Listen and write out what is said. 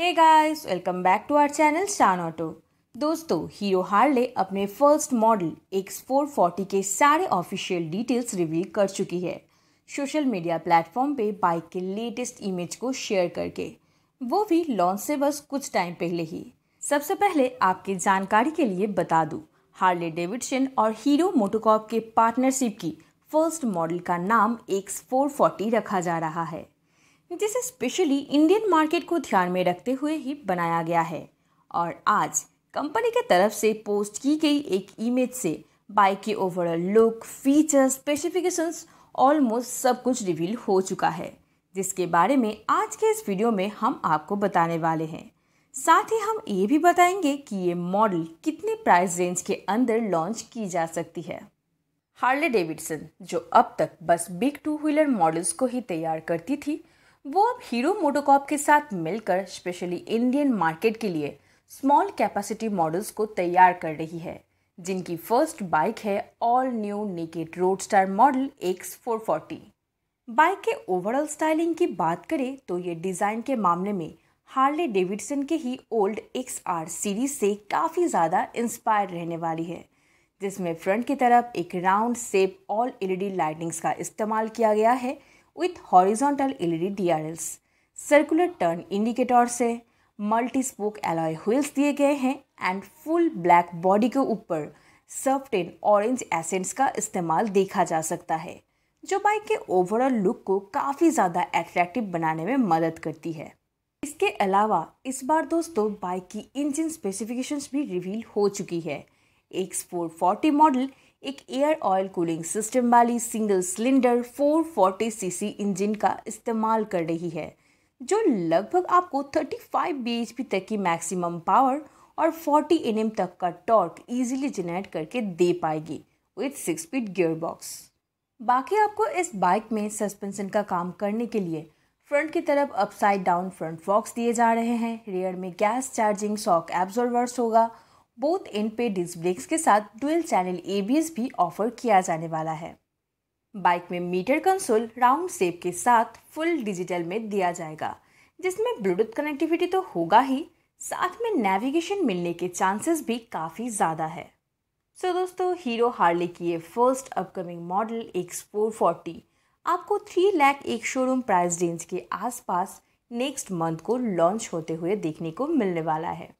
Hey guys welcome back to our channel Stan Auto दोस्तों hero Harley अपने first model X four forty के सारे official details reveal कर चुकी है सोशल मीडिया प्लेटफॉर्म पे बाइक के लेटेस्ट इमेज को शेयर करके वो भी लॉन्च से बस कुछ टाइम पहले ही सबसे पहले आपकी जानकारी के लिए बता दूँ हार्ले डेविडसन और हीरो मोटोकॉप के पार्टनरशिप की फर्स्ट मॉडल का नाम एक्स फोर फोर्टी रखा जा रहा है जिसे स्पेशली इंडियन मार्केट को ध्यान में रखते हुए ही बनाया गया है और आज कंपनी के तरफ से पोस्ट की गई एक इमेज से बाइक के overall look feature specifications almost सब कुछ रिवील हो चुका है जिसके बारे में आज के इस वीडियो में हम आपको बताने वाले हैं साथ ही हम ये भी बताएंगे कि ये मॉडल कितने प्राइस रेंज के अंदर लॉन्च की जा सकती है हार्ले डेविडसन जो अब तक बस बिग टू व्हीलर मॉडल्स को ही तैयार करती थी वो अब हीरो मोटोकॉप के साथ मिलकर स्पेशली इंडियन मार्केट के लिए स्मॉल कैपेसिटी मॉडल्स को तैयार कर रही है जिनकी फर्स्ट बाइक है all new naked roadster model X four forty bike के ओवरऑल स्टाइलिंग की बात करें तो ये डिज़ाइन के मामले में हार्ले डेविडसन के ही ओल्ड एक्स आर सीरीज से काफ़ी ज़्यादा इंस्पायर रहने वाली है जिसमें फ्रंट की तरफ एक round shape all LED lightings का इस्तेमाल किया गया है with horizontal LED DRLs. Circular turn indicator से मल्टी स्पोक एलॉय व्हील्स दिए गए हैं एंड फुल ब्लैक बॉडी के ऊपर इन ऑरेंज एसेंट्स का इस्तेमाल देखा जा सकता है जो बाइक के ओवरऑल लुक को काफ़ी ज़्यादा एट्रैक्टिव बनाने में मदद करती है इसके अलावा इस बार दोस्तों बाइक की इंजन स्पेसिफिकेशंस भी रिवील हो चुकी है एक्स फोर मॉडल एक एयर ऑयल कूलिंग सिस्टम वाली सिंगल सिलेंडर 440 सीसी इंजन का इस्तेमाल कर रही है जो लगभग आपको 35 bhp तक की मैक्सिमम पावर और 40 nm तक का टॉर्क इजीली जनरेट करके दे पाएगी with six speed gear box बाकी आपको इस बाइक में सस्पेंशन का काम करने के लिए फ्रंट की तरफ अपसाइड डाउन फ्रंट फॉक्स दिए जा रहे हैं रेयर में गैस चार्जिंग शॉक एब्जॉर्वर्स होगा बोथ एंड पे डिस्क ब्रेक्स के साथ डुअल चैनल ए भी ऑफर किया जाने वाला है बाइक में मीटर कंसोल राउंड सेप के साथ फुल डिजिटल में दिया जाएगा जिसमें ब्लूटूथ कनेक्टिविटी तो होगा ही साथ में नेविगेशन मिलने के चांसेस भी काफ़ी ज़्यादा है सो so दोस्तों हीरो हार्ले की ये first upcoming model X four forty आपको थ्री लैख एक शोरूम प्राइस रेंज के आसपास नेक्स्ट मंथ को लॉन्च होते हुए देखने को मिलने वाला है